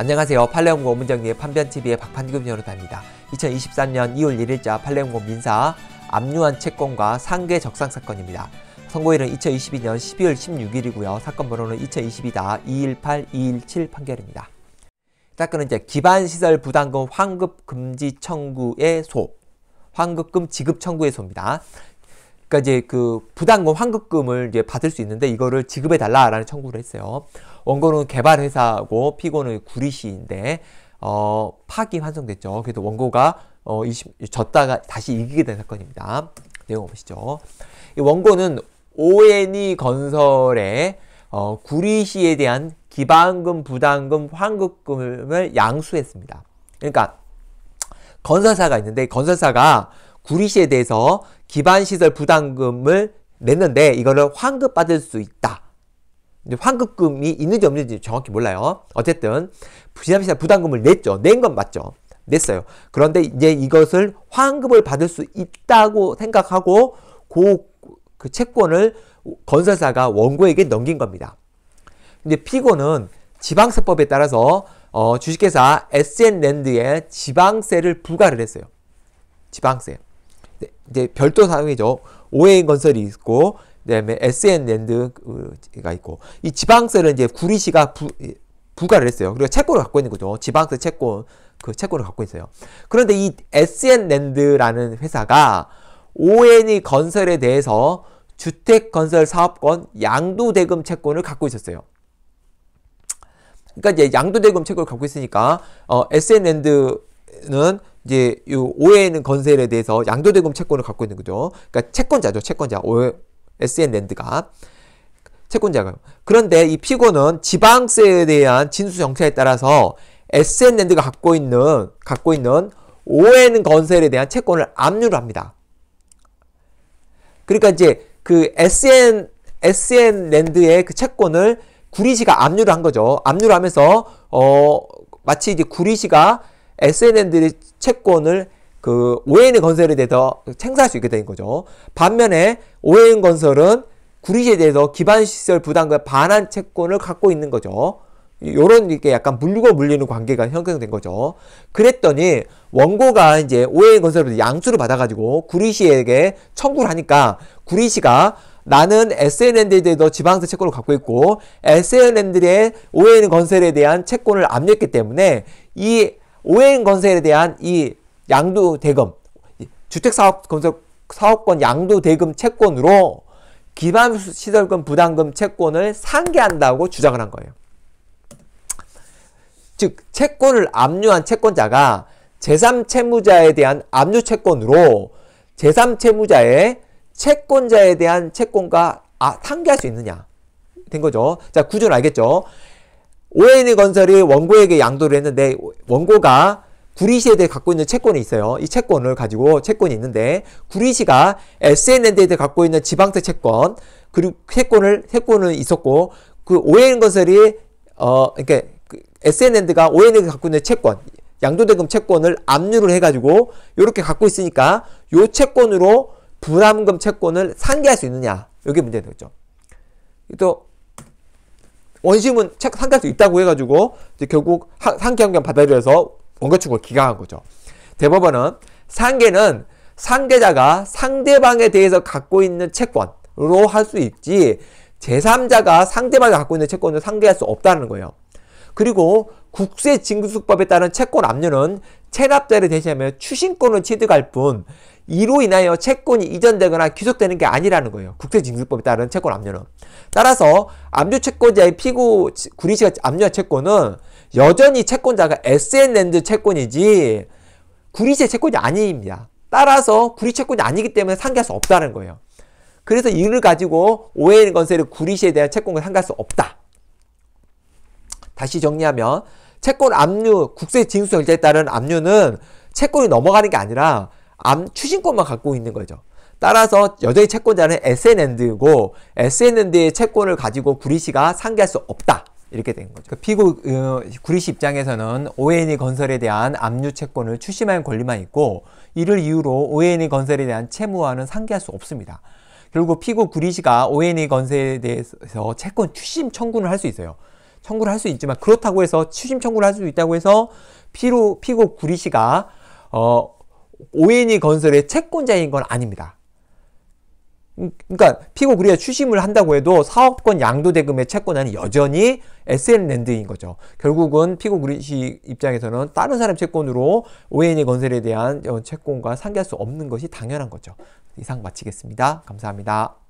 안녕하세요. 팔레온고 문정리의 판변TV의 박판규 변호사입니다. 2023년 2월 1일자 팔레온고 민사 압류한 채권과 상계 적상 사건입니다. 선고일은 2022년 12월 16일이고요. 사건 번호는 2 0 2 2 218217 판결입니다. 사건은 이제 기반시설 부담금 환급 금지 청구의 소, 환급금 지급 청구의 소입니다. 그러니까 이제 그부담금 환급금을 이제 받을 수 있는데 이거를 지급해 달라라는 청구를 했어요. 원고는 개발회사고 피고는 구리시인데 어, 파기 환송됐죠. 그래도 원고가 어, 20, 졌다가 다시 이기게 된 사건입니다. 내용 보시죠. 이 원고는 오 n 이 e 건설의 어, 구리시에 대한 기반금, 부담금, 환급금을 양수했습니다. 그러니까 건설사가 있는데 건설사가 구리시에 대해서 기반시설 부담금을 냈는데 이거를 환급 받을 수 있다. 환급금이 있는지 없는지 정확히 몰라요. 어쨌든 부 기반시설 부담금을 냈죠. 낸 건 맞죠. 냈어요. 그런데 이제 이것을 환급을 받을 수 있다고 생각하고 그, 그 채권을 건설사가 원고에게 넘긴 겁니다. 근데 피고는 지방세법에 따라서 어, 주식회사 SN랜드에 지방세를 부과를 했어요. 지방세. 이제 별도 사업이죠. 오해 건설이 있고 그다음에 SN랜드가 그, 있고 이 지방세를 이제 구리시가 부, 부과를 했어요. 그리고 채권을 갖고 있는 거죠. 지방세 채권 그 채권을 갖고 있어요. 그런데 이 SN랜드라는 회사가 ON이 e 건설에 대해서 주택건설사업권 양도대금 채권을 갖고 있었어요. 그러니까 이제 양도대금 채권을 갖고 있으니까 어, SN랜드는 이제 이 오해에 있는 건설에 대해서 양도대금 채권을 갖고 있는 거죠. 그러니까 채권자죠. 채권자. SN랜드가. 채권자가요. 그런데 이 피고는 지방세에 대한 진수 정책에 따라서 SN랜드가 갖고 있는 갖고 있는 오해는 건설에 대한 채권을 압류를 합니다. 그러니까 이제 그 SN SN랜드의 그 채권을 구리시가 압류를 한 거죠. 압류를 하면서 어 마치 이제 구리시가 SNM들이 채권을 그 ON 건설에 대해서 행사할 수 있게 된 거죠. 반면에 ON 건설은 구리지에 대해서 기반 시설 부담과 반환 채권을 갖고 있는 거죠. 요런 이렇게 약간 물리고 물리는 관계가 형성된 거죠. 그랬더니 원고가 이제 ON 건설로 양수를 받아가지고 구리시에게 청구를 하니까 구리시가 나는 SNN들에 대해서 지방세 채권을 갖고 있고 SNN들의 ON 건설에 대한 채권을 압력했기 때문에 이 오해인 건설에 대한 이 양도 대금, 주택사업 건설 사업권 양도 대금 채권으로 기반 시설금 부담금 채권을 상계한다고 주장을 한 거예요. 즉 채권을 압류한 채권자가 제3채무자에 대한 압류 채권으로 제3채무자의 채권자에 대한 채권과 아, 상계할 수 있느냐 된 거죠. 자 구조는 알겠죠. ONE 건설이 원고에게 양도를 했는데 원고가 구리시에 대해 갖고 있는 채권이 있어요. 이 채권을 가지고 채권이 있는데 구리시가 s n n 에 갖고 있는 지방세 채권 그리고 채권을 채권은 있었고 그 ON 건설이 어 이렇게 그러니까 그 s n n 가 ON에 갖고 있는 채권 양도대금 채권을 압류를 해가지고 이렇게 갖고 있으니까 요 채권으로 불암금 채권을 상기할 수 있느냐 여기 문제 되겠죠. 또 원심은 책 상기할 수 있다고 해가지고 이제 결국 상기환경 받아들여서 원가충을 기각한 거죠. 대법원은 상계는 상계자가 상대방에 대해서 갖고 있는 채권으로 할 수 있지 제3자가 상대방이 갖고 있는 채권을 상계할 수 없다는 거예요. 그리고 국세징수법에 따른 채권 압류는 체납자를 대신하며 추신권을 취득할 뿐 이로 인하여 채권이 이전되거나 귀속되는 게 아니라는 거예요. 국세징수법에 따른 채권 압류는. 따라서 압류 채권자의 피고 구리시가 압류한 채권은 여전히 채권자가 SN랜드 채권이지 구리세 시 채권이 아닙니다. 따라서 구리 채권이 아니기 때문에 상기할 수 없다는 거예요. 그래서 이를 가지고 오해인 건설의 구리시에 대한 채권을 상기할 수 없다. 다시 정리하면 채권 압류, 국세 징수 결제에 따른 압류는 채권이 넘어가는 게 아니라 암 추진권만 갖고 있는 거죠. 따라서 여전히 채권자는 SNN드고 SNN드의 채권을 가지고 구리시가 상계할 수 없다. 이렇게 된 거죠. 그러니까 피고 어, 구리시 입장에서는 ONE 건설에 대한 압류 채권을 추심할 권리만 있고 이를 이유로 ONE 건설에 대한 채무와는 상계할 수 없습니다. 결국 피고 구리시가 ONE 건설에 대해서 채권 추심 청구를 할 수 있어요. 청구를 할 수 있지만 그렇다고 해서 추심 청구를 할 수 있다고 해서 피로 피고 구리시가 어, 오인이 건설의 채권자인 건 아닙니다. 음, 그러니까 피고 우리가 취심을 한다고 해도 사업권 양도 대금의 채권은 여전히 SN랜드인 거죠. 결국은 피고 우리 입장에서는 다른 사람 채권으로 오인의 건설에 대한 어, 채권과 상기할 수 없는 것이 당연한 거죠. 이상 마치겠습니다. 감사합니다.